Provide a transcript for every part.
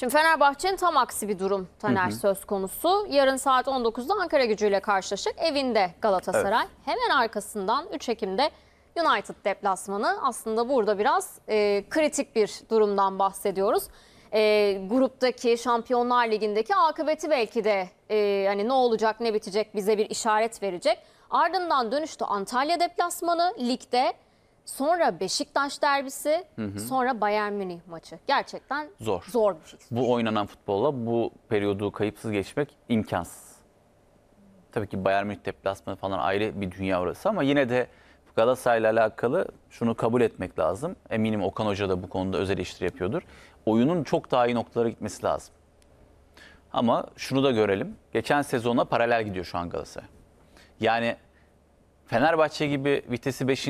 Şimdi Fenerbahçe'nin tam aksi bir durum Taner hı hı. söz konusu. Yarın saat 19'da Ankara gücüyle karşılaşacak evinde Galatasaray. Evet. Hemen arkasından 3 Ekim'de United deplasmanı. Aslında burada biraz e, kritik bir durumdan bahsediyoruz. E, gruptaki Şampiyonlar Ligi'ndeki akıbeti belki de e, hani ne olacak ne bitecek bize bir işaret verecek. Ardından dönüştü Antalya deplasmanı ligde. Sonra Beşiktaş derbisi, hı hı. sonra Bayern Münih maçı. Gerçekten zor. Zor bir fikstür. Bu oynanan futbolla bu periyodu kayıpsız geçmek imkansız. Tabii ki Bayern Münih deplasmanı falan ayrı bir dünya orası ama yine de Galatasaray ile alakalı şunu kabul etmek lazım. Eminim Okan Hoca da bu konuda özel eleştiri yapıyordur. Oyunun çok daha iyi noktalara gitmesi lazım. Ama şunu da görelim. Geçen sezona paralel gidiyor şu an Galatasaray. Yani Fenerbahçe gibi vitesi 5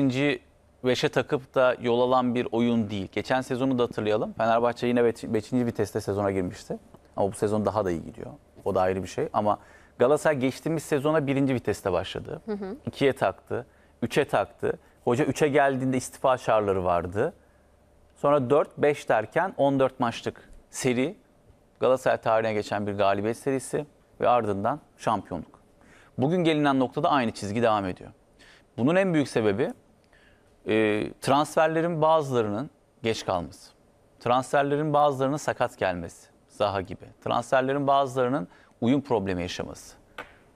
beşe takıp da yol alan bir oyun değil. Geçen sezonu da hatırlayalım. Fenerbahçe yine 5. Beç, viteste sezona girmişti. Ama bu sezon daha da iyi gidiyor. O da ayrı bir şey. Ama Galatasaray geçtiğimiz sezona birinci viteste başladı. Hı taktı. Üçe taktı. Hoca üçe geldiğinde istifa şarları vardı. Sonra 4-5 derken 14 maçlık seri. Galatasaray tarihine geçen bir galibiyet serisi ve ardından şampiyonluk. Bugün gelinen noktada aynı çizgi devam ediyor. Bunun en büyük sebebi e, transferlerin bazılarının geç kalması, transferlerin bazılarının sakat gelmesi, Zaha gibi, transferlerin bazılarının uyum problemi yaşaması.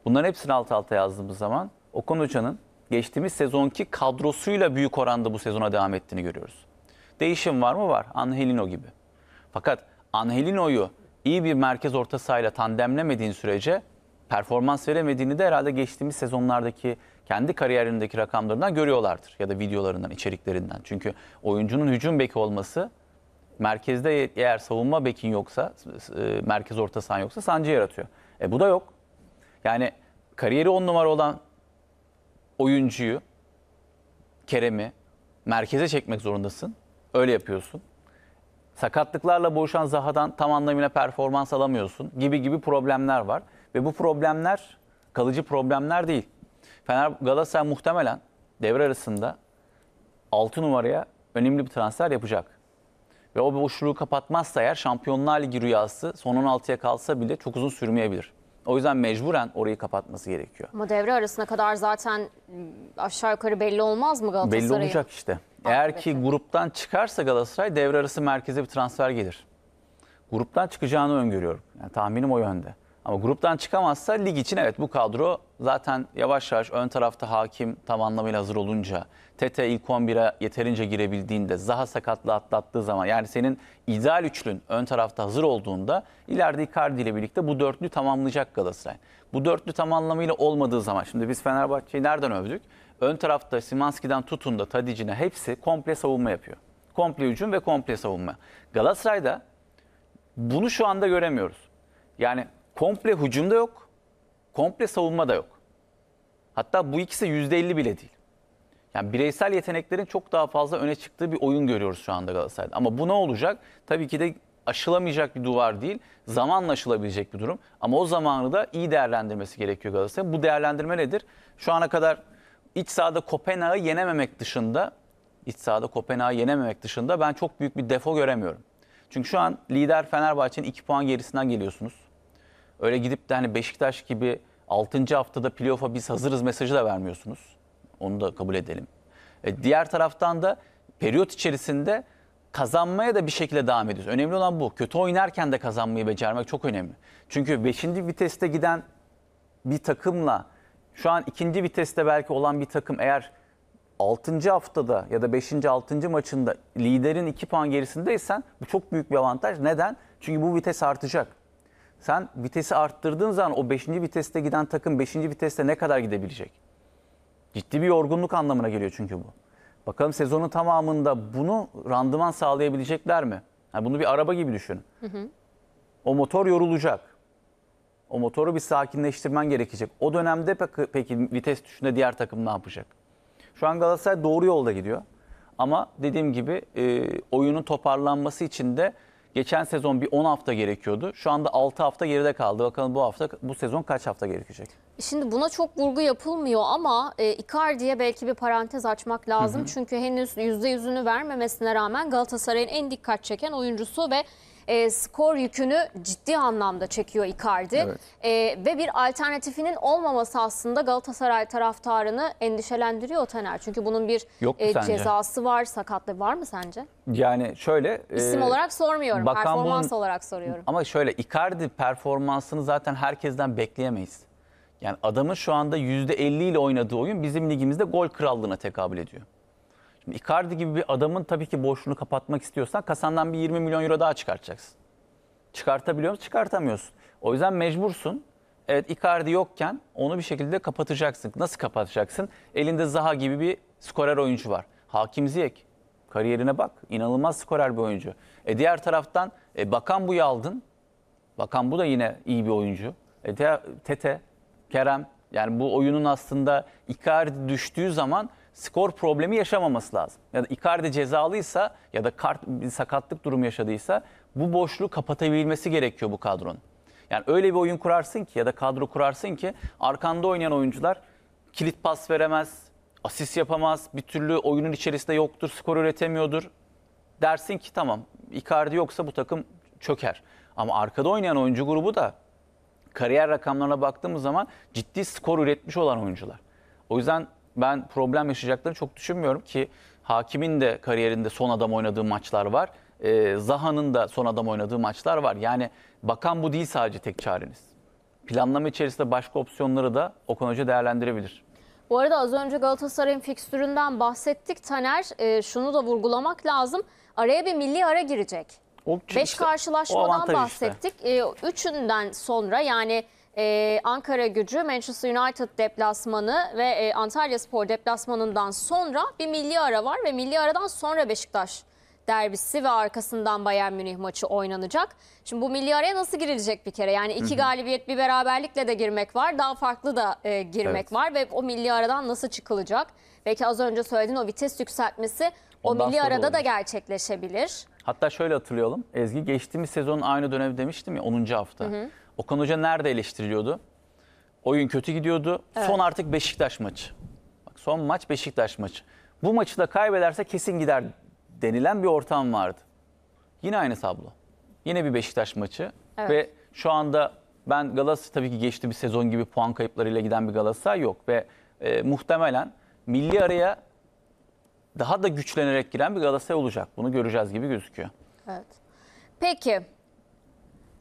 Bunların hepsini alt alta yazdığımız zaman Okan Hoca'nın geçtiğimiz sezonki kadrosuyla büyük oranda bu sezona devam ettiğini görüyoruz. Değişim var mı? Var. Angelino gibi. Fakat Angelino'yu iyi bir merkez orta sahayla tandemlemediğin sürece performans veremediğini de herhalde geçtiğimiz sezonlardaki kendi kariyerindeki rakamlarından görüyorlardır ya da videolarından, içeriklerinden. Çünkü oyuncunun hücum beki olması merkezde eğer savunma bekin yoksa, e, merkez orta sahan yoksa sancı yaratıyor. E bu da yok. Yani kariyeri on numara olan oyuncuyu, Kerem'i merkeze çekmek zorundasın. Öyle yapıyorsun. Sakatlıklarla boğuşan Zaha'dan tam anlamıyla performans alamıyorsun gibi gibi problemler var. Ve bu problemler kalıcı problemler değil. Fener Galatasaray muhtemelen devre arasında 6 numaraya önemli bir transfer yapacak. Ve o boşluğu kapatmazsa eğer Şampiyonlar Ligi rüyası son 16'ya kalsa bile çok uzun sürmeyebilir. O yüzden mecburen orayı kapatması gerekiyor. Ama devre arasına kadar zaten aşağı yukarı belli olmaz mı Galatasaray? Belli olacak işte. Eğer ki gruptan çıkarsa Galatasaray devre arası merkeze bir transfer gelir. Gruptan çıkacağını öngörüyorum. Yani tahminim o yönde. Ama gruptan çıkamazsa lig için evet bu kadro zaten yavaş yavaş ön tarafta hakim tam anlamıyla hazır olunca, Tete ilk 11'e yeterince girebildiğinde, Zaha sakatlı atlattığı zaman yani senin ideal üçlün ön tarafta hazır olduğunda ileride Icardi ile birlikte bu dörtlü tamamlayacak Galatasaray. Bu dörtlü tam anlamıyla olmadığı zaman şimdi biz Fenerbahçe'yi nereden övdük? Ön tarafta Simanski'den tutun da Tadic'ine hepsi komple savunma yapıyor. Komple hücum ve komple savunma. Galatasaray'da bunu şu anda göremiyoruz. Yani Komple da yok. Komple savunma da yok. Hatta bu ikisi yüzde elli bile değil. Yani bireysel yeteneklerin çok daha fazla öne çıktığı bir oyun görüyoruz şu anda Galatasaray'da. Ama bu ne olacak? Tabii ki de aşılamayacak bir duvar değil. Zamanla aşılabilecek bir durum. Ama o zamanı da iyi değerlendirmesi gerekiyor Galatasaray'ın. Bu değerlendirme nedir? Şu ana kadar iç sahada Kopenhag'ı yenememek dışında iç sahada Kopenhag'ı yenememek dışında ben çok büyük bir defo göremiyorum. Çünkü şu an lider Fenerbahçe'nin 2 puan gerisinden geliyorsunuz. Öyle gidip de hani Beşiktaş gibi 6. haftada playoff'a biz hazırız mesajı da vermiyorsunuz. Onu da kabul edelim. E, diğer taraftan da periyot içerisinde kazanmaya da bir şekilde devam ediyoruz. Önemli olan bu. Kötü oynarken de kazanmayı becermek çok önemli. Çünkü 5. viteste giden bir takımla şu an ikinci viteste belki olan bir takım eğer 6. haftada ya da 5. 6. maçında liderin 2 puan gerisindeysen bu çok büyük bir avantaj. Neden? Çünkü bu vites artacak. Sen vitesi arttırdığın zaman o 5. viteste giden takım 5. viteste ne kadar gidebilecek? Ciddi bir yorgunluk anlamına geliyor çünkü bu. Bakalım sezonun tamamında bunu randıman sağlayabilecekler mi? Yani bunu bir araba gibi düşün. Hı hı. O motor yorulacak. O motoru bir sakinleştirmen gerekecek. O dönemde peki, peki vites düşünde diğer takım ne yapacak? Şu an Galatasaray doğru yolda gidiyor. Ama dediğim gibi e, oyunun toparlanması için de Geçen sezon bir 10 hafta gerekiyordu. Şu anda 6 hafta geride kaldı. Bakalım bu hafta bu sezon kaç hafta gerekecek? Şimdi buna çok vurgu yapılmıyor ama e, Icardi'ye belki bir parantez açmak lazım. Hı hı. Çünkü henüz %100'ünü vermemesine rağmen Galatasaray'ın en dikkat çeken oyuncusu ve e, skor yükünü ciddi anlamda çekiyor Icardi. Evet. E, ve bir alternatifinin olmaması aslında Galatasaray taraftarını endişelendiriyor Taner. Çünkü bunun bir Yok e, cezası var, sakatlığı var mı sence? Yani şöyle... E, İsim e, olarak sormuyorum, performans bunun, olarak soruyorum. Ama şöyle Icardi performansını zaten herkesten bekleyemeyiz. Yani adamın şu anda %50 ile oynadığı oyun bizim ligimizde gol krallığına tekabül ediyor. Şimdi Icardi gibi bir adamın tabii ki boşluğunu kapatmak istiyorsan kasandan bir 20 milyon euro daha çıkartacaksın. Çıkartabiliyor musun? Çıkartamıyorsun. O yüzden mecbursun. Evet Icardi yokken onu bir şekilde kapatacaksın. Nasıl kapatacaksın? Elinde Zaha gibi bir skorer oyuncu var. Hakim Ziyek. Kariyerine bak. İnanılmaz skorer bir oyuncu. E diğer taraftan e, Bakan Bu'yu aldın. Bakan bu da yine iyi bir oyuncu. E, Tete, Kerem. Yani bu oyunun aslında Icardi düştüğü zaman skor problemi yaşamaması lazım. Ya da Icardi cezalıysa ya da kart bir sakatlık durumu yaşadıysa bu boşluğu kapatabilmesi gerekiyor bu kadronun. Yani öyle bir oyun kurarsın ki ya da kadro kurarsın ki arkanda oynayan oyuncular kilit pas veremez, asist yapamaz, bir türlü oyunun içerisinde yoktur, skor üretemiyordur. Dersin ki tamam Icardi yoksa bu takım çöker. Ama arkada oynayan oyuncu grubu da kariyer rakamlarına baktığımız zaman ciddi skor üretmiş olan oyuncular. O yüzden ben problem yaşayacaklarını çok düşünmüyorum ki hakimin de kariyerinde son adam oynadığı maçlar var. E, Zaha'nın da son adam oynadığı maçlar var. Yani bakan bu değil sadece tek çareniz. Planlama içerisinde başka opsiyonları da Okan Hoca değerlendirebilir. Bu arada az önce Galatasaray'ın fikstüründen bahsettik. Taner e, şunu da vurgulamak lazım. Araya bir milli ara girecek. O, Beş işte, karşılaşmadan bahsettik. Işte. E, üçünden sonra yani e, Ankara gücü Manchester United deplasmanı ve e, Antalya Spor deplasmanından sonra bir milli ara var ve milli aradan sonra Beşiktaş derbisi ve arkasından Bayern Münih maçı oynanacak. Şimdi bu milli araya nasıl girilecek bir kere? Yani iki Hı -hı. galibiyet bir beraberlikle de girmek var. Daha farklı da e, girmek evet. var ve o milli aradan nasıl çıkılacak? Belki az önce söylediğin o vites yükseltmesi Ondan o milli arada olur. da gerçekleşebilir. Hatta şöyle hatırlayalım. Ezgi geçtiğimiz sezonun aynı dönemi demiştim ya 10. hafta. Hı hı. Okan Hoca nerede eleştiriliyordu? Oyun kötü gidiyordu. Evet. Son artık Beşiktaş maçı. Bak, son maç Beşiktaş maçı. Bu maçı da kaybederse kesin gider denilen bir ortam vardı. Yine aynı tablo. Yine bir Beşiktaş maçı. Evet. Ve şu anda ben Galatasaray tabii ki geçti bir sezon gibi puan kayıplarıyla giden bir Galatasaray yok. Ve e, muhtemelen milli araya daha da güçlenerek giren bir Galatasaray olacak. Bunu göreceğiz gibi gözüküyor. Evet. Peki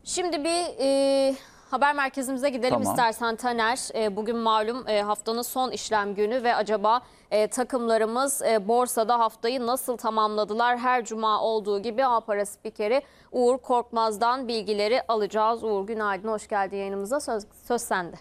Şimdi bir e, haber merkezimize gidelim Tamam. istersen Taner. E, bugün malum e, haftanın son işlem günü ve acaba e, takımlarımız e, borsada haftayı nasıl tamamladılar? Her cuma olduğu gibi A Para Spikeri Uğur Korkmaz'dan bilgileri alacağız. Uğur günaydın, hoş geldin yayınımıza. Söz, söz sende.